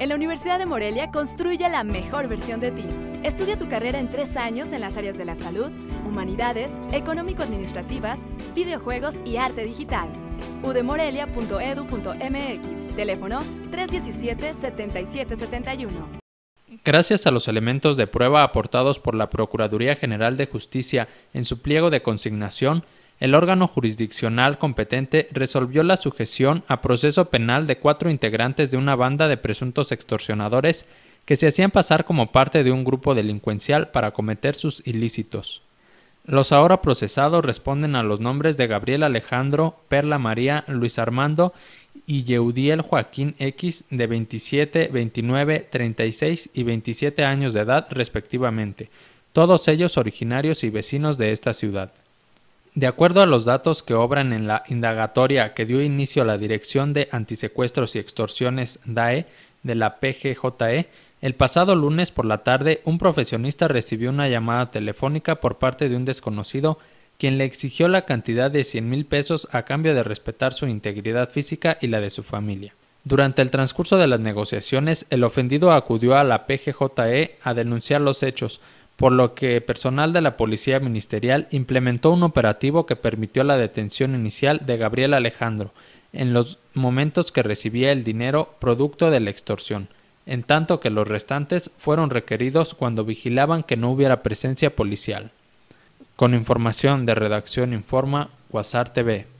En la Universidad de Morelia construye la mejor versión de ti. Estudia tu carrera en tres años en las áreas de la salud, humanidades, económico-administrativas, videojuegos y arte digital. udemorelia.edu.mx, teléfono 317-7771. Gracias a los elementos de prueba aportados por la Procuraduría General de Justicia en su pliego de consignación, el órgano jurisdiccional competente resolvió la sujeción a proceso penal de cuatro integrantes de una banda de presuntos extorsionadores que se hacían pasar como parte de un grupo delincuencial para cometer sus ilícitos. Los ahora procesados responden a los nombres de Gabriel Alejandro, Perla María, Luis Armando y Yeudiel Joaquín X de 27, 29, 36 y 27 años de edad respectivamente, todos ellos originarios y vecinos de esta ciudad. De acuerdo a los datos que obran en la indagatoria que dio inicio a la Dirección de Antisecuestros y Extorsiones DAE de la PGJE, el pasado lunes por la tarde un profesionista recibió una llamada telefónica por parte de un desconocido quien le exigió la cantidad de 100 mil pesos a cambio de respetar su integridad física y la de su familia. Durante el transcurso de las negociaciones, el ofendido acudió a la PGJE a denunciar los hechos, por lo que personal de la Policía Ministerial implementó un operativo que permitió la detención inicial de Gabriel Alejandro en los momentos que recibía el dinero producto de la extorsión, en tanto que los restantes fueron requeridos cuando vigilaban que no hubiera presencia policial. Con información de Redacción Informa, whatsapp TV.